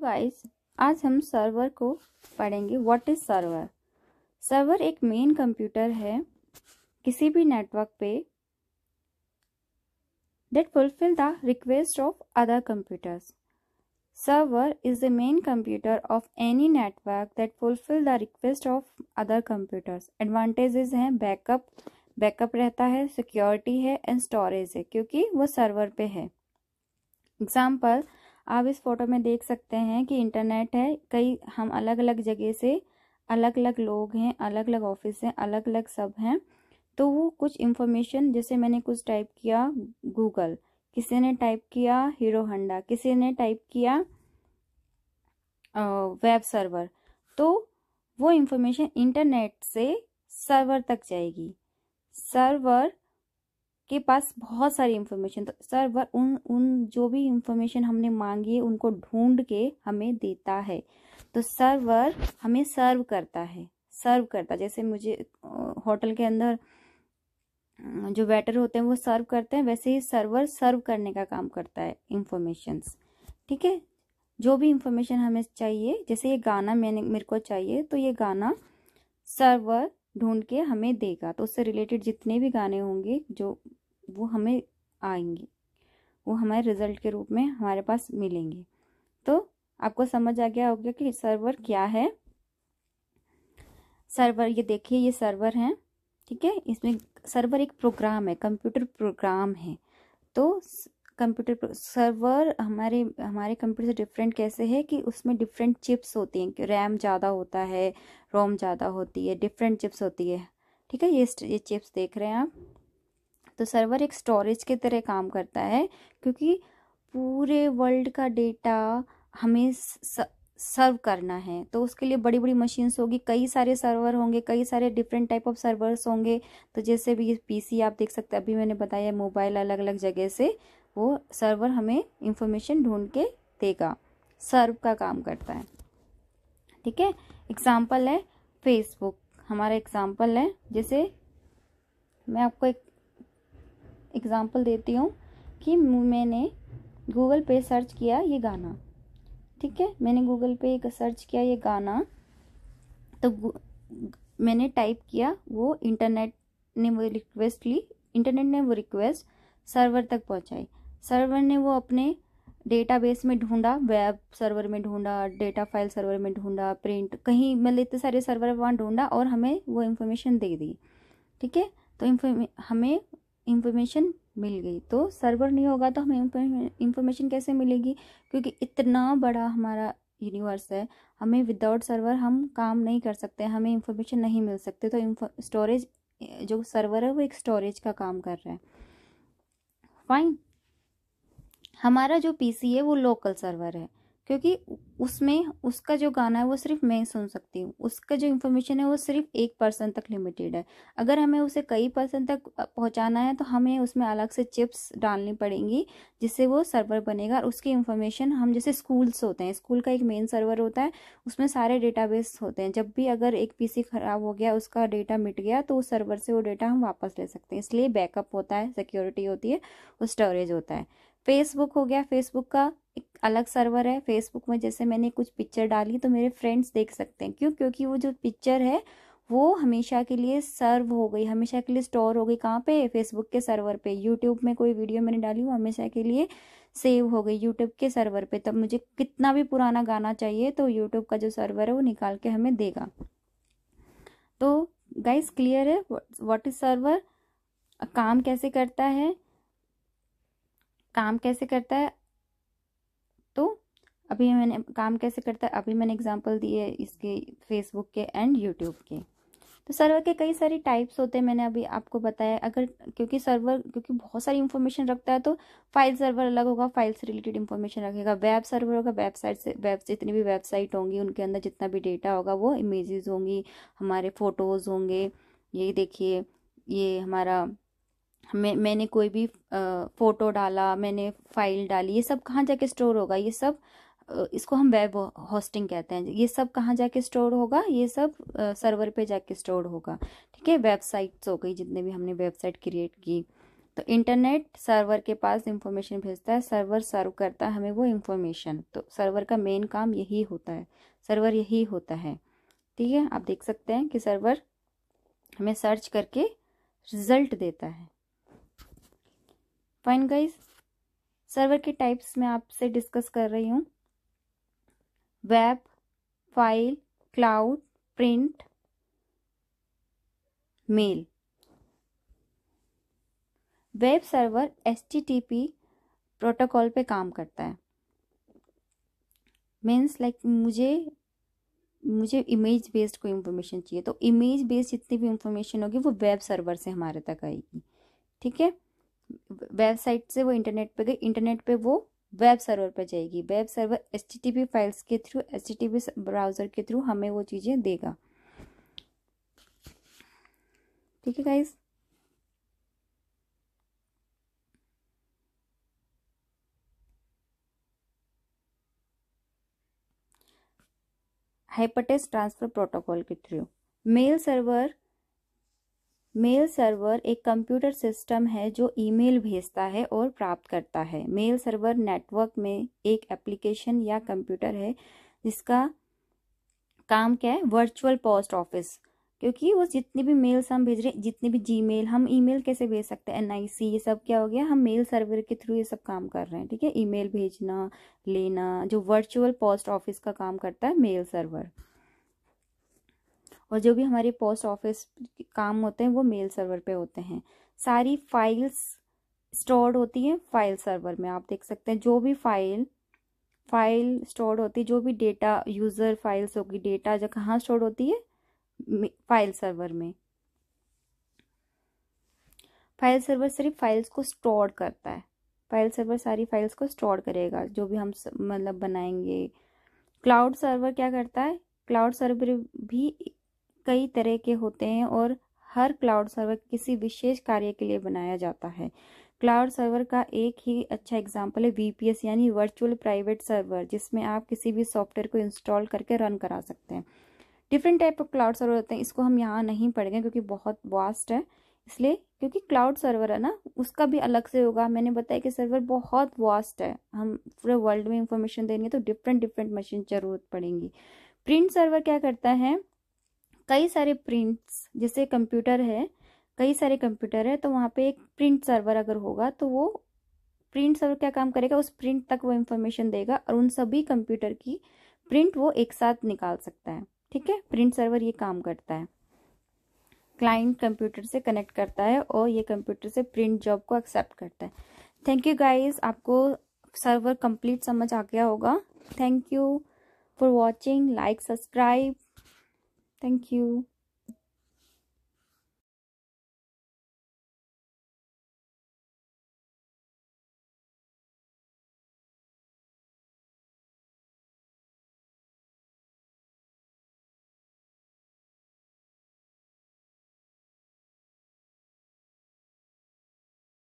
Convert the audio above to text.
Guys तो आज हम सर्वर को पढ़ेंगे व्हाट इज सर्वर सर्वर एक मेन कंप्यूटर है किसी भी नेटवर्क पे that fulfil the request of other computers server is the main computer of any network that fulfil the request of other computers advantages हैं backup backup रहता है security है and storage है क्योंकि वो सर्वर पे है एग्जाम्पल आप इस फोटो में देख सकते हैं कि इंटरनेट है कई हम अलग अलग जगह से अलग अलग लोग हैं अलग अलग ऑफिस हैं अलग अलग सब हैं तो वो कुछ इंफॉर्मेशन जैसे मैंने कुछ टाइप किया गूगल किसी ने टाइप किया हीरो हंडा किसी ने टाइप किया वेब सर्वर तो वो इंफॉर्मेशन इंटरनेट से सर्वर तक जाएगी सर्वर के पास बहुत सारी इन्फॉर्मेशन तो सर्वर उन उन जो भी इन्फॉर्मेशन हमने मांगी है उनको ढूंढ के हमें देता है तो सर्वर हमें सर्व करता है सर्व करता जैसे मुझे होटल के अंदर जो वेटर होते हैं वो सर्व करते हैं वैसे ही सर्वर सर्व करने का काम करता है इंफॉर्मेशंस ठीक है जो भी इंफॉर्मेशन हमें चाहिए जैसे ये गाना मैंने मेरे को चाहिए तो ये गाना सर्वर ढूंढ के हमें देगा तो उससे रिलेटेड जितने भी गाने होंगे जो वो हमें आएंगे वो हमारे रिज़ल्ट के रूप में हमारे पास मिलेंगे तो आपको समझ आ गया होगा कि सर्वर क्या है सर्वर ये देखिए ये सर्वर है ठीक है इसमें सर्वर एक प्रोग्राम है कंप्यूटर प्रोग्राम है तो कंप्यूटर सर्वर हमारे हमारे कंप्यूटर से डिफरेंट कैसे है कि उसमें डिफरेंट चिप्स होती हैं कि रैम ज़्यादा होता है रोम ज़्यादा होती है डिफरेंट चिप्स होती है ठीक है ये ये चिप्स देख रहे हैं आप तो सर्वर एक स्टोरेज के तरह काम करता है क्योंकि पूरे वर्ल्ड का डेटा हमें सर्व करना है तो उसके लिए बड़ी बड़ी मशीन्स होगी कई सारे सर्वर होंगे कई सारे डिफरेंट टाइप ऑफ सर्वर्स होंगे तो जैसे भी पीसी आप देख सकते हैं अभी मैंने बताया मोबाइल अलग अलग जगह से वो सर्वर हमें इंफॉर्मेशन ढूंढ के देगा सर्व का काम करता है ठीक है एग्जाम्पल है फेसबुक हमारा एग्जाम्पल है जैसे मैं आपको एक एग्ज़ाम्पल देती हूँ कि मैंने गूगल पे सर्च किया ये गाना ठीक है मैंने गूगल पे सर्च किया ये गाना तो मैंने टाइप किया वो इंटरनेट ने वो रिक्वेस्ट ली इंटरनेट ने वो रिक्वेस्ट सर्वर तक पहुँचाई सर्वर ने वो अपने डेटाबेस में ढूंढा वेब सर्वर में ढूंढा डेटा फाइल सर्वर में ढूंढा प्रिंट कहीं मतलब इतने सारे सर्वर वहाँ ढूंढा और हमें वो इन्फॉर्मेशन दे दी ठीक है तो हमें इंफॉर्मेशन मिल गई तो सर्वर नहीं होगा तो हमें इंफॉर्मेशन कैसे मिलेगी क्योंकि इतना बड़ा हमारा यूनिवर्स है हमें विदाउट सर्वर हम काम नहीं कर सकते हमें इंफॉर्मेशन नहीं मिल सकते तो स्टोरेज जो सर्वर है वो एक स्टोरेज का काम कर रहा है फाइन हमारा जो पीसी है वो लोकल सर्वर है क्योंकि उसमें उसका जो गाना है वो सिर्फ मैं सुन सकती हूँ उसका जो इन्फॉर्मेशन है वो सिर्फ एक पर्सन तक लिमिटेड है अगर हमें उसे कई पर्सन तक पहुँचाना है तो हमें उसमें अलग से चिप्स डालनी पड़ेंगी जिससे वो सर्वर बनेगा और उसकी इन्फॉर्मेशन हम जैसे स्कूल्स होते हैं स्कूल का एक मेन सर्वर होता है उसमें सारे डेटाबेस होते हैं जब भी अगर एक पी ख़राब हो गया उसका डेटा मिट गया तो उस सर्वर से वो डेटा हम वापस ले सकते हैं इसलिए बैकअप होता है सिक्योरिटी होती है और स्टोरेज होता है फेसबुक हो गया फेसबुक का अलग सर्वर है फेसबुक में जैसे मैंने कुछ पिक्चर डाली तो मेरे फ्रेंड्स देख सकते हैं क्यों क्योंकि वो जो पिक्चर है वो हमेशा के लिए सर्व हो गई हमेशा के लिए स्टोर हो गई कहाँ पे फेसबुक के सर्वर पे यूट्यूब में कोई वीडियो मैंने डाली वो हमेशा के लिए सेव हो गई यूट्यूब के सर्वर पे तब मुझे कितना भी पुराना गाना चाहिए तो यूट्यूब का जो सर्वर है वो निकाल के हमें देगा तो गाइस क्लियर है व्हाट इज सर्वर काम कैसे करता है काम कैसे करता है अभी मैंने काम कैसे करता है अभी मैंने एग्जांपल दिए इसके फेसबुक के एंड यूट्यूब के तो सर्वर के कई सारे टाइप्स होते हैं मैंने अभी आपको बताया अगर क्योंकि सर्वर क्योंकि बहुत सारी इन्फॉर्मेशन रखता है तो फाइल सर्वर अलग होगा फाइल से रिलेटेड इन्फॉर्मेशन रखेगा वेब सर्वर होगा वेबसाइट से वेब जितनी भी वेबसाइट होंगी उनके अंदर जितना भी डेटा होगा वो इमेजेस होंगी हमारे फ़ोटोज़ होंगे ये देखिए ये हमारा मैं मैंने कोई भी फ़ोटो डाला मैंने फाइल डाली ये सब कहाँ जाके स्टोर होगा ये सब इसको हम वेब होस्टिंग कहते हैं ये सब कहाँ जाके स्टोर होगा ये सब सर्वर पे जाके स्टोर होगा ठीक है वेबसाइट्स हो गई जितने भी हमने वेबसाइट क्रिएट की तो इंटरनेट सर्वर के पास इंफॉर्मेशन भेजता है सर्वर सर्व करता है हमें वो इंफॉर्मेशन तो सर्वर का मेन काम यही होता है सर्वर यही होता है ठीक है आप देख सकते हैं कि सर्वर हमें सर्च करके रिजल्ट देता है फाइन गाइज सर्वर के टाइप्स में आपसे डिस्कस कर रही हूँ web file cloud print mail web server S protocol पे काम करता है मीन्स लाइक like, मुझे मुझे इमेज बेस्ड कोई इंफॉर्मेशन चाहिए तो इमेज बेस्ड जितनी भी इंफॉर्मेशन होगी वो वेब सर्वर से हमारे तक आएगी ठीक है वेबसाइट से वो इंटरनेट पे गई इंटरनेट पे वो वेब सर्वर पर जाएगी वेब सर्वर एच फाइल्स के थ्रू एच ब्राउज़र के थ्रू हमें वो चीज़ें देगा ठीक है गाइज़ हाइपरटेस्ट ट्रांसफर प्रोटोकॉल के through mail server mail server एक कंप्यूटर सिस्टम है जो ईमेल भेजता है और प्राप्त करता है मेल सर्वर नेटवर्क में एक एप्लीकेशन या कंप्यूटर है जिसका काम क्या है वर्चुअल पोस्ट ऑफिस क्योंकि वो जितने भी मेल्स हम भेज रहे हैं जितने भी मेल हम ईमेल कैसे भेज सकते हैं सी ये सब क्या हो गया हम मेल सर्वर के थ्रू ये सब काम कर रहे हैं ठीक है ईमेल भेजना लेना जो वर्चुअल पोस्ट ऑफिस का काम करता है मेल सर्वर और जो भी हमारे पोस्ट ऑफिस काम होते हैं वो मेल सर्वर पे होते हैं सारी फाइल्स स्टोर्ड होती है फाइल सर्वर में आप देख सकते हैं जो भी फाइल फाइल स्टोर्ड होती है जो भी डेटा यूज़र फाइल्स होगी डेटा जो कहाँ स्टोर्ड होती है फाइल सर्वर में फाइल सर्वर सिर्फ फाइल्स को स्टोर करता है फाइल सर्वर सारी फाइल्स को स्टोर करेगा जो भी हम मतलब बनाएंगे क्लाउड सर्वर क्या करता है क्लाउड सर्वर भी कई तरह के होते हैं और हर क्लाउड सर्वर किसी विशेष कार्य के लिए बनाया जाता है क्लाउड सर्वर का एक ही अच्छा एग्जाम्पल है वीपीएस यानी वर्चुअल प्राइवेट सर्वर जिसमें आप किसी भी सॉफ्टवेयर को इंस्टॉल करके रन करा सकते हैं different type of cloud server होते हैं इसको हम यहाँ नहीं पढ़ेंगे क्योंकि बहुत वास्ट है इसलिए क्योंकि क्लाउड सर्वर है ना उसका भी अलग से होगा मैंने बताया कि सर्वर बहुत वास्ट है हम पूरे वर्ल्ड में इंफॉर्मेशन देंगे तो डिफरेंट डिफरेंट मशीन ज़रूरत पड़ेंगी प्रिंट सर्वर क्या करता है कई सारे प्रिंट्स जैसे कंप्यूटर है कई सारे कंप्यूटर है तो वहाँ पे एक प्रिंट सर्वर अगर होगा तो वो प्रिंट सर्वर क्या काम करेगा उस प्रिंट तक वो इन्फॉर्मेशन देगा और उन सभी कंप्यूटर की प्रिंट वो एक साथ निकाल सकता है ठीक है प्रिंट सर्वर ये काम करता है क्लाइंट कंप्यूटर से कनेक्ट करता है और ये कंप्यूटर से प्रिंट जॉब को एक्सेप्ट करता है थैंक यू गाइज आपको सर्वर कंप्लीट समझ आ गया होगा thank you for watching like subscribe Thank you.